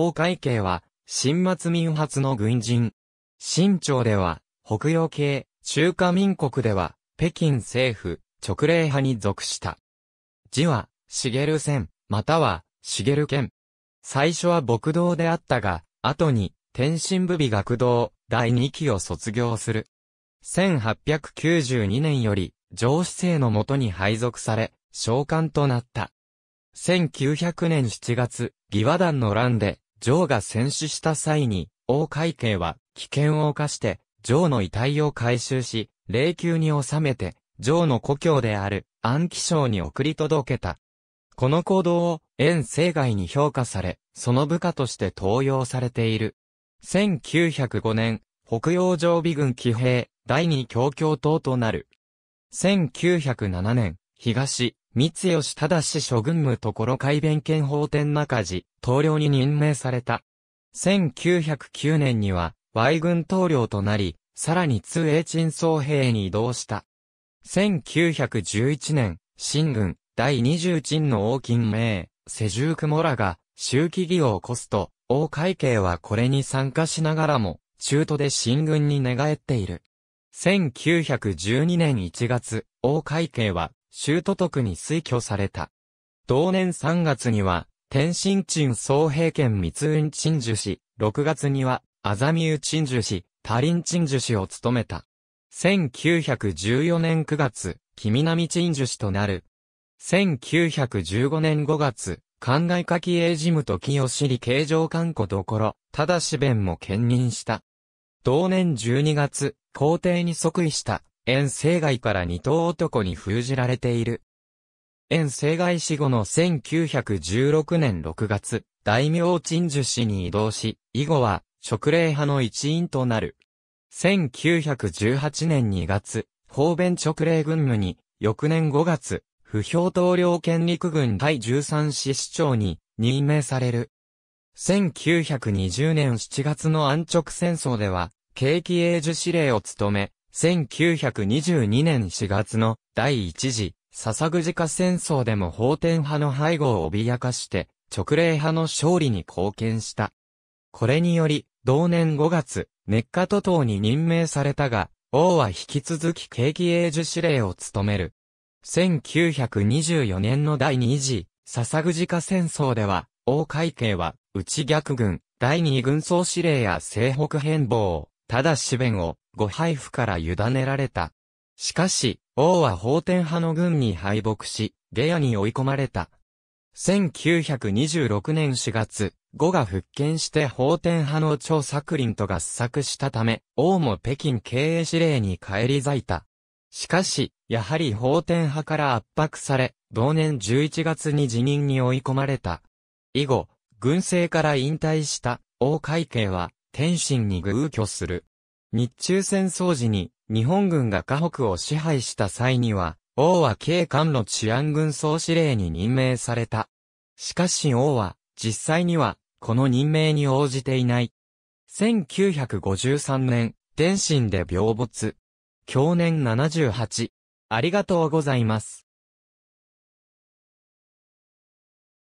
王海慶は、新末民発の軍人。新朝では、北洋系、中華民国では、北京政府、直令派に属した。字は、茂仙、または、茂剣。最初は牧道であったが、後に、天津部美学道、第2期を卒業する。1892年より、上司生のもとに配属され、召喚となった。1900年7月、義和団の乱で、女王が戦死した際に、王会計は危険を犯して、女王の遺体を回収し、霊柩に収めて、女王の故郷である安記省に送り届けた。この行動を、遠征外に評価され、その部下として登用されている。1905年、北洋常備軍騎兵、第二強強党となる。1907年、東、三吉忠諸軍務所改弁県法天中寺、統領に任命された。1909年には、Y 軍統領となり、さらに通英鎮総兵に移動した。1911年、新軍、第20鎮の王金名、世住雲らが、周期儀を起こすと、王会計はこれに参加しながらも、中途で新軍に寝返っている。1912年1月、王会計は、州都督に推挙された。同年3月には、天津鎮総兵権密運鎮守氏、6月には、アザミウ鎮守氏、タリン鎮守氏を務めた。1914年9月、君並鎮守氏となる。1915年5月、灌漑書き営事務と清尻形状官庫どころ、ただし弁も兼任した。同年12月、皇帝に即位した遠征外から二頭男に封じられている。遠征外死後の1916年6月、大名陳樹氏に移動し、以後は、職令派の一員となる。1918年2月、方便直令軍務に、翌年5月、不評統領権陸軍第13師市長に任命される。1920年7月の安直戦争では、景気永寿司令を務め、1922年4月の第一次、笹ぐじか戦争でも法典派の背後を脅かして、直令派の勝利に貢献した。これにより、同年5月、熱下都党に任命されたが、王は引き続き景気永寿司令を務める。1924年の第二次、笹ぐじか戦争では、王会計は、内逆軍、第二軍総司令や西北変貌、ただし弁を、ご配布から委ねられた。しかし、王は法天派の軍に敗北し、下野に追い込まれた。1926年4月、呉が復権して法天派の張作林と合作したため、王も北京経営指令に返り咲いた。しかし、やはり法天派から圧迫され、同年11月に辞任に追い込まれた。以後、軍政から引退した王会計は、天津に偶居する。日中戦争時に日本軍が河北を支配した際には、王は警官の治安軍総司令に任命された。しかし王は、実際には、この任命に応じていない。1953年、天津で病没。去年78。ありがとうございます。